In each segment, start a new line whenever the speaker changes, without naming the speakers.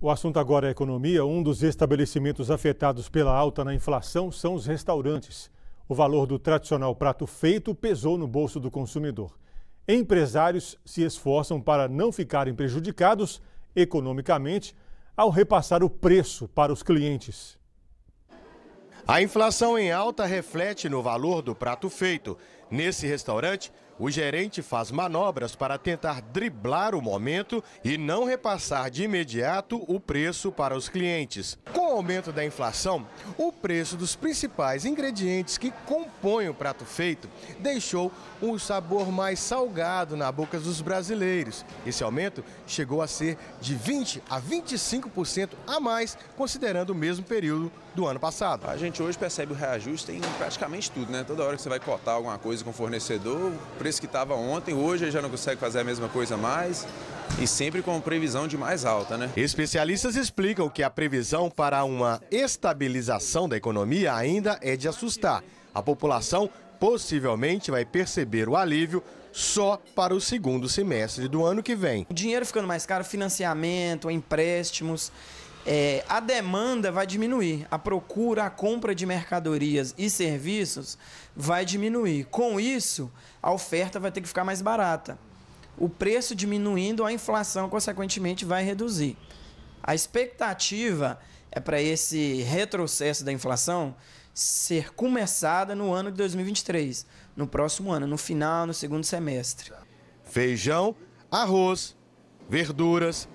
O assunto agora é economia. Um dos estabelecimentos afetados pela alta na inflação são os restaurantes. O valor do tradicional prato feito pesou no bolso do consumidor. Empresários se esforçam para não ficarem prejudicados economicamente ao repassar o preço para os clientes. A inflação
em alta reflete no valor do prato feito. Nesse restaurante, o gerente faz manobras para tentar driblar o momento e não repassar de imediato o preço para os clientes. Com o aumento da inflação, o preço dos principais ingredientes que compõem o prato feito deixou um sabor mais salgado na boca dos brasileiros. Esse aumento chegou a ser de 20 a 25% a mais, considerando o mesmo período do ano passado. A gente hoje percebe o reajuste em praticamente tudo, né? Toda hora que você vai cotar alguma coisa com o fornecedor, o preço que estava ontem, hoje já não consegue fazer a mesma coisa mais e sempre com previsão de mais alta, né? Especialistas explicam que a previsão para uma estabilização da economia ainda é de assustar. A população possivelmente vai perceber o alívio só para o segundo semestre do ano que vem. O
dinheiro ficando mais caro, financiamento, empréstimos é, a demanda vai diminuir, a procura, a compra de mercadorias e serviços vai diminuir. Com isso, a oferta vai ter que ficar mais barata. O preço diminuindo, a inflação, consequentemente, vai reduzir. A expectativa é para esse retrocesso da inflação ser começada no ano de 2023, no próximo ano, no final, no segundo semestre.
Feijão, arroz, verduras,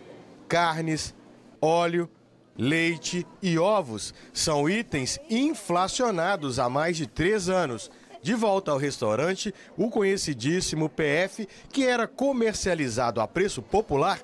carnes,
óleo Leite e ovos são itens inflacionados há mais de três anos. De volta ao restaurante, o conhecidíssimo PF, que era comercializado a preço popular,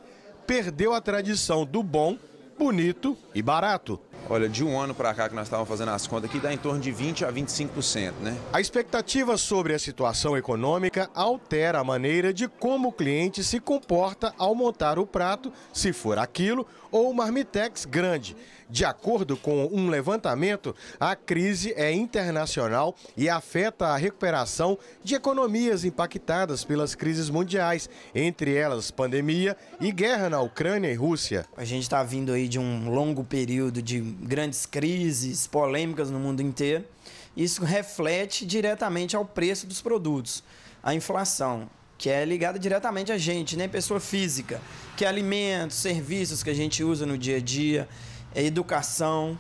perdeu a tradição do bom, bonito e barato. Olha, de um ano para cá que nós estávamos fazendo as contas aqui, dá em torno de 20% a 25%, né? A expectativa sobre a situação econômica altera a maneira de como o cliente se comporta ao montar o prato, se for aquilo, ou o marmitex grande. De acordo com um levantamento, a crise é internacional e afeta a recuperação de economias impactadas pelas crises
mundiais, entre elas pandemia e guerra na Ucrânia e Rússia. A gente está vindo aí de um longo período de grandes crises, polêmicas no mundo inteiro. Isso reflete diretamente ao preço dos produtos, a inflação, que é ligada diretamente a gente, nem né? pessoa física, que é alimentos, serviços que a gente usa no dia a dia, é educação.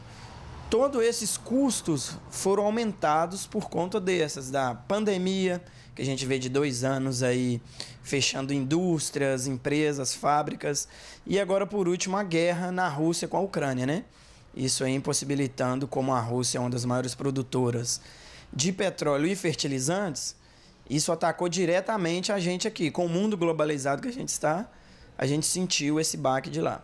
Todos esses custos foram aumentados por conta dessas, da pandemia, que a gente vê de dois anos aí fechando indústrias, empresas, fábricas, e agora, por último, a guerra na Rússia com a Ucrânia, né? Isso é impossibilitando, como a Rússia é uma das maiores produtoras de petróleo e fertilizantes, isso atacou diretamente a gente aqui. Com o mundo globalizado que a gente está, a gente sentiu esse baque de lá.